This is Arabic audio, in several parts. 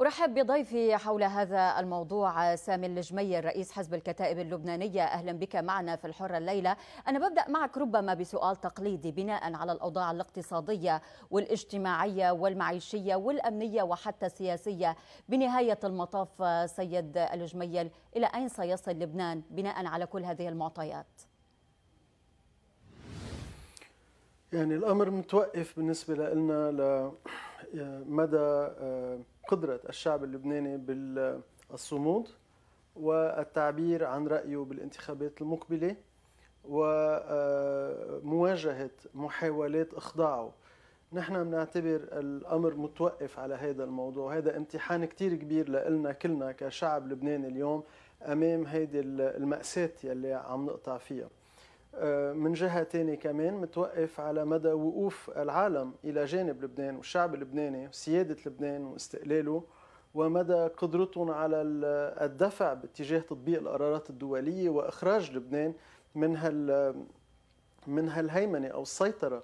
أرحب بضيفي حول هذا الموضوع سامي الجمي رئيس حزب الكتائب اللبنانية أهلا بك معنا في الحرة الليلة أنا ببدأ معك ربما بسؤال تقليدي بناء على الأوضاع الاقتصادية والاجتماعية والمعيشية والأمنية وحتى السياسية بنهاية المطاف سيد اللجمي إلى أين سيصل لبنان بناء على كل هذه المعطيات؟ يعني الأمر متوقف بالنسبة لنا لمدى آه، قدرة الشعب اللبناني بالصمود والتعبير عن رأيه بالانتخابات المقبلة ومواجهة محاولات إخضاعه نحن بنعتبر الأمر متوقف على هذا الموضوع هذا امتحان كتير كبير لنا كلنا كشعب لبناني اليوم أمام هذه المأساة يلي عم نقطع فيها آه، من جهة ثانيه كمان متوقف على مدى وقوف العالم إلى جانب لبنان والشعب اللبناني وسيادة لبنان واستقلاله ومدى قدرتهم على الدفع باتجاه تطبيق القرارات الدولية وإخراج لبنان من هال من هالهيمنة أو السيطرة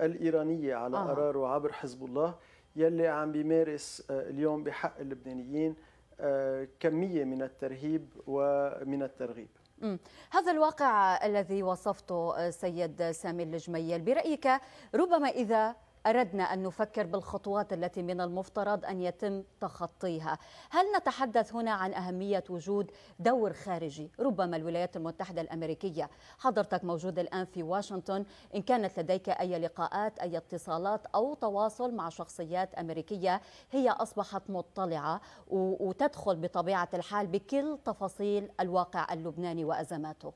الإيرانية على آه. قراره عبر حزب الله يلي عم بيمارس آه، اليوم بحق اللبنانيين آه، كمية من الترهيب ومن الترغيب هذا الواقع الذي وصفته سيد سامي الجميل برأيك ربما إذا أردنا أن نفكر بالخطوات التي من المفترض أن يتم تخطيها هل نتحدث هنا عن أهمية وجود دور خارجي ربما الولايات المتحدة الأمريكية حضرتك موجود الآن في واشنطن إن كانت لديك أي لقاءات أي اتصالات أو تواصل مع شخصيات أمريكية هي أصبحت مطلعة وتدخل بطبيعة الحال بكل تفاصيل الواقع اللبناني وأزماته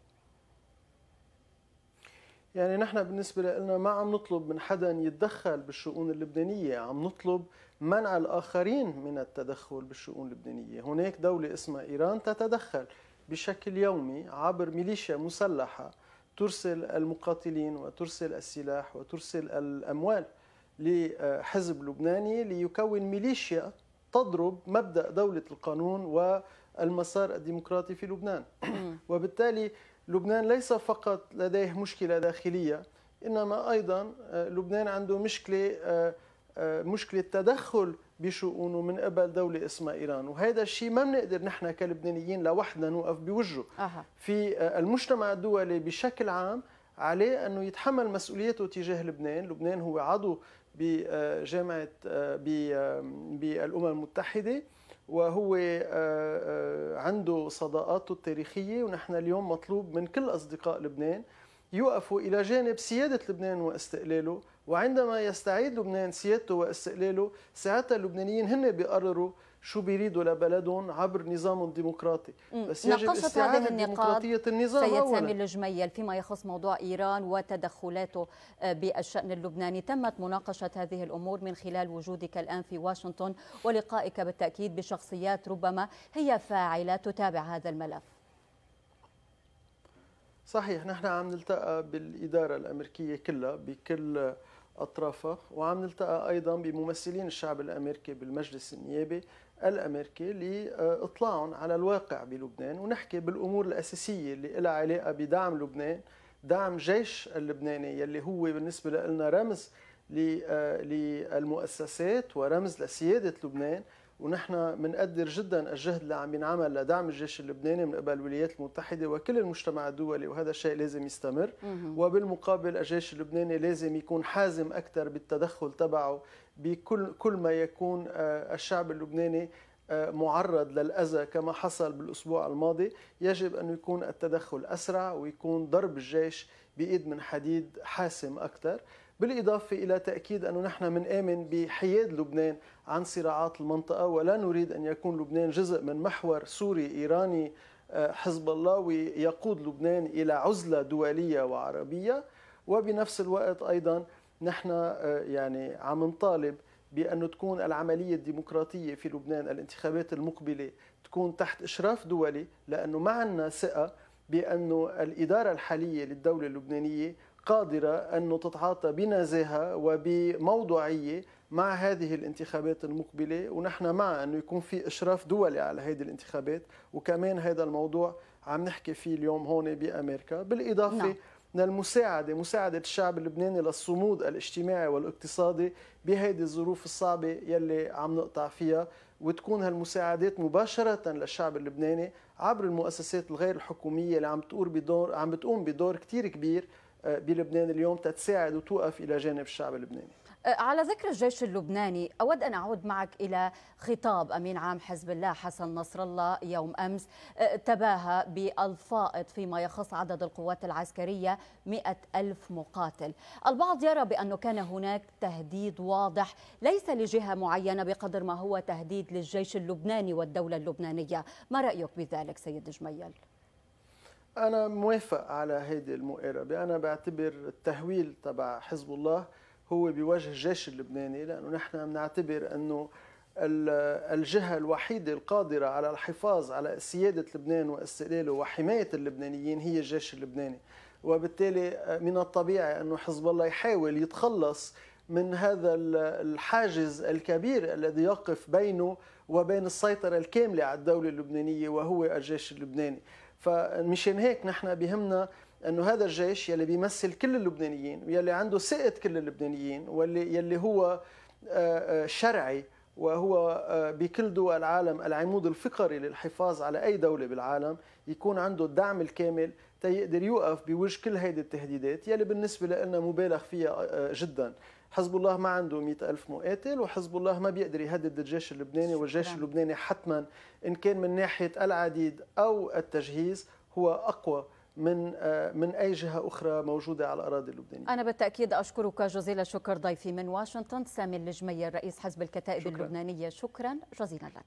يعني نحن بالنسبة لنا ما عم نطلب من حدا يتدخل بالشؤون اللبنانية عم نطلب منع الآخرين من التدخل بالشؤون اللبنانية هناك دولة اسمها إيران تتدخل بشكل يومي عبر ميليشيا مسلحة ترسل المقاتلين وترسل السلاح وترسل الأموال لحزب لبناني ليكون ميليشيا تضرب مبدأ دولة القانون و المسار الديمقراطي في لبنان وبالتالي لبنان ليس فقط لديه مشكلة داخلية إنما أيضا آه، لبنان عنده مشكلة آه، آه، مشكلة تدخل بشؤونه من قبل دولة اسمها إيران وهذا الشيء ما بنقدر نحن كلبنانيين لوحدنا نوقف بوجهه في المجتمع الدولي بشكل عام عليه أنه يتحمل مسؤوليته تجاه لبنان لبنان هو عضو بجامعة بالأمم المتحدة وهو آه، آه، عنده صداقاته التاريخية ونحن اليوم مطلوب من كل أصدقاء لبنان يوقف إلى جانب سيادة لبنان واستقلاله وعندما يستعيد لبنان سيادته واستقلاله ساعتها اللبنانيين هن بيقرروا شو بيريدوا لبلدهم عبر نظام ديمقراطي بس يجب استعاده ديمقراطيه النقاط النظام سيد سامي الجميل فيما يخص موضوع إيران وتدخلاته آه، بالشأن اللبناني تمت مناقشة هذه الأمور من خلال وجودك الآن في واشنطن ولقائك بالتأكيد بشخصيات ربما هي فاعلة تتابع هذا الملف صحيح نحن عم نلتقى بالإدارة الأمريكية كلها بكل أطرافها وعم نلتقى أيضا بممثلين الشعب الأمريكي بالمجلس النيابي الأمريكي لإطلاعهم على الواقع بلبنان ونحكي بالأمور الأساسية اللي لها علاقة بدعم لبنان دعم جيش اللبناني يلي هو بالنسبة لنا رمز آه، للمؤسسات ورمز لسيادة لبنان ونحن بنقدر جدا الجهد اللي عم ينعمل لدعم الجيش اللبناني من قبل الولايات المتحده وكل المجتمع الدولي وهذا الشيء لازم يستمر وبالمقابل الجيش اللبناني لازم يكون حازم اكثر بالتدخل تبعه بكل كل ما يكون آه، الشعب اللبناني آه، معرض للأذى كما حصل بالأسبوع الماضي يجب أن يكون التدخل أسرع ويكون ضرب الجيش بإيد من حديد حاسم أكثر بالإضافة إلى تأكيد أنه نحن آمن بحياد لبنان عن صراعات المنطقة ولا نريد أن يكون لبنان جزء من محور سوري إيراني آه، حزب اللهوي يقود لبنان إلى عزلة دولية وعربية وبنفس الوقت أيضا نحن آه، يعني عم نطالب بأن تكون العملية الديمقراطية في لبنان الانتخابات المقبلة تكون تحت إشراف دولي لأنه ما عندنا ثقة بأنه الإدارة الحالية للدولة اللبنانية قادرة أن تتعاطى بنزاهة وبموضوعية مع هذه الانتخابات المقبلة ونحن مع أنه يكون في إشراف دولي على هذه الانتخابات وكمان هذا الموضوع عم نحكي فيه اليوم هون بأمريكا بالإضافة نعم. للمساعدة مساعدة الشعب اللبناني للصمود الاجتماعي والاقتصادي بهذه الظروف الصعبة يلي عم نقطع فيها وتكون هالمساعدات مباشرة للشعب اللبناني عبر المؤسسات الغير الحكومية اللي عم تقوم بدور عم بتقوم بدور كتير كبير بلبنان اليوم تتساعد وتوقف الى جانب الشعب اللبناني أه، على ذكر الجيش اللبناني أود أن أعود معك إلى خطاب أمين عام حزب الله حسن نصر الله يوم أمس أه، تباهى بالفائض فيما يخص عدد القوات العسكرية مئة ألف مقاتل البعض يرى بأنه كان هناك تهديد واضح ليس لجهة معينة بقدر ما هو تهديد للجيش اللبناني والدولة اللبنانية ما رأيك بذلك سيد جميل؟ انا موافق على هذه المقاربه انا بعتبر التهويل تبع حزب الله هو بوجه الجيش اللبناني لانه نحن بنعتبر انه الجهة الوحيدة القادرة على الحفاظ على سيادة لبنان واستقلاله وحماية اللبنانيين هي الجيش اللبناني وبالتالي آه، من الطبيعي أن حزب الله يحاول يتخلص من هذا الحاجز الكبير الذي يقف بينه وبين السيطرة الكاملة على الدولة اللبنانية وهو الجيش اللبناني فمشان هيك نحن بهمنا انه هذا الجيش يلي بيمثل كل اللبنانيين ويلي عنده ثقه كل اللبنانيين واللي يلي هو آه، آه، شرعي وهو آه، بكل دول العالم العمود الفقري للحفاظ على أي دولة بالعالم يكون عنده الدعم الكامل تيقدر يوقف بوجه كل هيدي التهديدات يلي بالنسبة لنا مبالغ فيها آه، آه، جدا حزب الله ما عنده مئة ألف مقاتل وحزب الله ما بيقدر يهدد الجيش اللبناني والجيش اللبناني حتما إن كان من ناحية العديد أو التجهيز هو أقوى من آه، من اي جهه اخرى موجوده على الاراضي اللبنانيه. انا بالتاكيد اشكرك جزيل الشكر ضيفي من واشنطن سامي اللجميه رئيس حزب الكتائب شكرا. اللبنانيه شكرا جزيلا لك.